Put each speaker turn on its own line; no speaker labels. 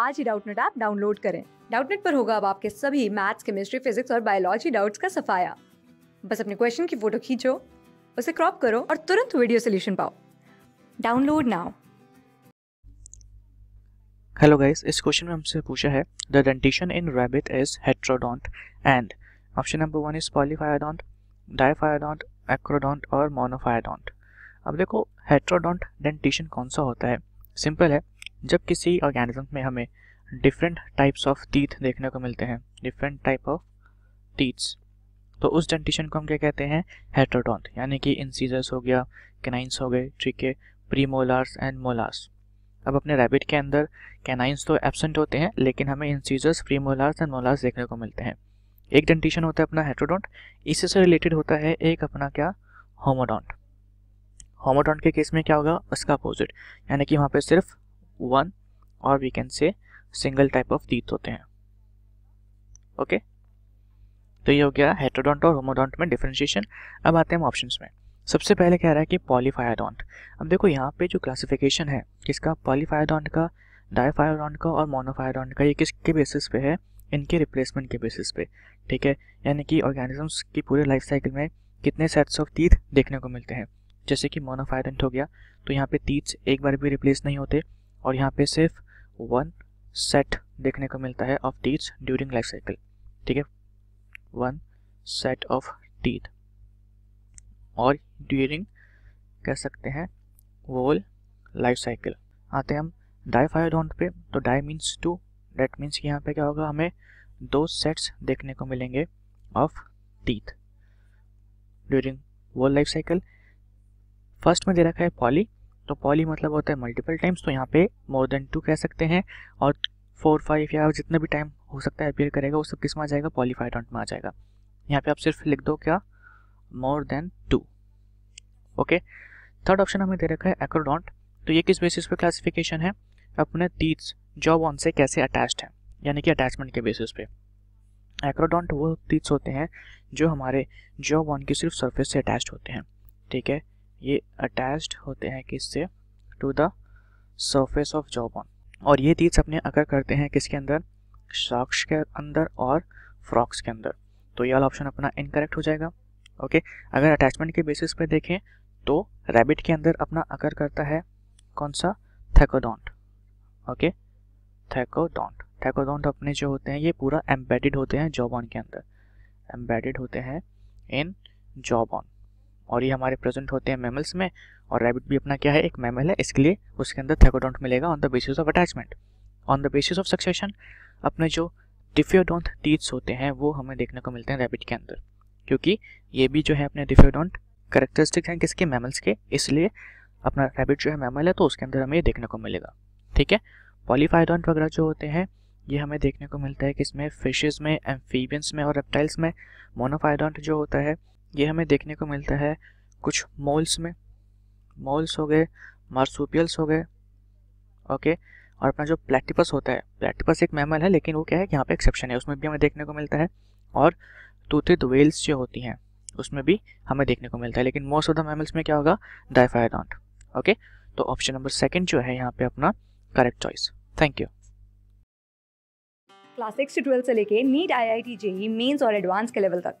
आज ही Doubtnut app download करें डाउटनेट पर होगा अब आपके सभी मैथ्स केमिस्ट्री फिजिक्स और बायोलॉजी डाउट्स का सफाया बस अपने क्वेश्चन की फोटो खींचो उसे क्रॉप करो और तुरंत वीडियो सोल्यूशन पाओ डाउनलोड नाउ हेलो गाइस इस क्वेश्चन में हमसे पूछा है the dentition in rabbit is heterodont and option number one is polyphyodont diphyodont acrodont और मोनोफायडोंट अब देखो हेट्रोडोंट डेंटिशन कौन सा होता है सिंपल है जब किसी ऑर्गेनिज्म में हमें डिफरेंट टाइप्स ऑफ टीथ देखने को मिलते हैं डिफरेंट टाइप ऑफ टीथ्स तो उस डेंटिशन को हम क्या कहते हैं हेट्रोडॉन्ट यानी कि इंसीजर्स हो गया कैनाइंस हो गए ठीक है प्री मोलार्स एंड मोलार्स अब अपने रैबिट के अंदर कैनाइंस तो एबसेंट होते हैं लेकिन हमें incisors premolars and molars देखने को मिलते हैं एक डेंटिशन होता है अपना हेट्रोडॉन्ट इसी से रिलेटेड होता है एक अपना क्या होमोडॉन्ट होमोडॉन्ट के केस में क्या होगा उसका अपोजिट यानी कि वहाँ पर सिर्फ वन और we can say single type of teeth होते हैं ओके तो ये हो गया हेट्रोडोंट और होमोडोंट में डिफ्रेंशिएशन अब आते हैं हम ऑप्शन में सबसे पहले कह रहा है कि पॉलीफायरॉन्ट अब देखो यहाँ पे जो क्लासिफिकेशन है किसका पॉलीफायरॉन्ट का डायफायरॉन्ट का और मोनोफायरॉन्ट का ये किसके बेसिस पे है इनके रिप्लेसमेंट के बेसिस पे ठीक है यानी कि ऑर्गेनिजम्स की पूरे लाइफ साइकिल में कितने सेट्स ऑफ टीथ देखने को मिलते हैं जैसे कि मोनोफायरॉन्ट हो गया तो यहाँ पे टीथ्स एक बार भी रिप्लेस नहीं होते और यहाँ पे सिर्फ वन सेट देखने को मिलता है of teeth during life cycle ठीक है वन सेट ऑफ टीथ और ड्यूरिंग कह सकते हैं वोल लाइफ साइकिल आते हैं हम डाइफायोडोंट पे तो डाई मीन्स टू डेट मीन्स यहाँ पे क्या होगा हमें दो सेट्स देखने को मिलेंगे of teeth during whole life cycle first में दे रखा है पॉली तो पॉली मतलब होता है मल्टीपल टाइम्स तो यहाँ पे मोर देन टू कह सकते हैं और फोर फाइव या जितना भी टाइम हो सकता है अपियर करेगा वो सब किस में आ जाएगा पॉलीफाइडोंट में आ जाएगा यहाँ पे आप सिर्फ लिख दो क्या more than two okay third option हमें दे रखा है एक्रोडॉन्ट तो ये किस बेसिस पे क्लासिफिकेशन है अपने तीज जॉब ऑन से कैसे अटैच है यानी कि अटैचमेंट के बेसिस पे एक्रोडॉन्ट वो तीज होते हैं जो हमारे जॉब ऑन की सिर्फ सर्फेस से अटैच होते हैं ठीक है ये अटैच्ड होते हैं किससे to the surface of jawbone और ये तीज अपने अकर करते हैं किसके अंदर शॉक्स के अंदर और फ्रॉक्स के अंदर तो ये वाला ऑप्शन अपना इनकरेक्ट हो जाएगा ओके अगर अटैचमेंट के बेसिस पे देखें तो रैबिट के अंदर अपना अकर करता है कौन सा थैकोडोंट ओके थैकोडोंट थैकोडोंट अपने जो होते हैं ये पूरा एम्बेडेड होते हैं जॉबॉन के अंदर एम्बेडेड होते हैं इन जॉबॉन और ये हमारे प्रेजेंट होते हैं मेमल्स में और रैबिट भी अपना क्या है एक मेमल है इसके लिए उसके अंदर थैकोडोंट मिलेगा on the basis of attachment on the basis of succession अपने जो डिफ्योडोंट टीथ्स होते हैं वो हमें देखने को मिलते हैं रैबिट के अंदर क्योंकि ये भी जो है अपने डिफ्योडोंट करेक्टरिस्टिक हैं किसके मेमल्स के इसलिए अपना रैबिट जो है मेमल है तो उसके अंदर हमें ये देखने को मिलेगा ठीक है पॉलीफाइडोंट वगैरह जो होते हैं ये हमें देखने को मिलता है कि इसमें फिशेज में एम्फीबियंस में और रेप्टाइल्स में मोनोफाइडोंट जो होता है ये हमें देखने को मिलता है कुछ मोल्स में मोल्स हो गए मार्सूपियल्स हो गए ओके और अपना जो प्लेटिपस होता है प्लेटिपस एक मैमल है लेकिन वो क्या है कि यहाँ पे एक्सेप्शन है उसमें भी हमें देखने को मिलता है और तूतित वेल्स जो होती हैं उसमें भी हमें देखने को मिलता है लेकिन मोस्ट ऑफ द मैमल्स में क्या होगा डाइफायडॉन्ट ओके तो ऑप्शन नंबर सेकेंड जो है यहाँ पे अपना correct choice thank you class six से लेके NEET I I T JEE mains और एडवांस के लेवल तक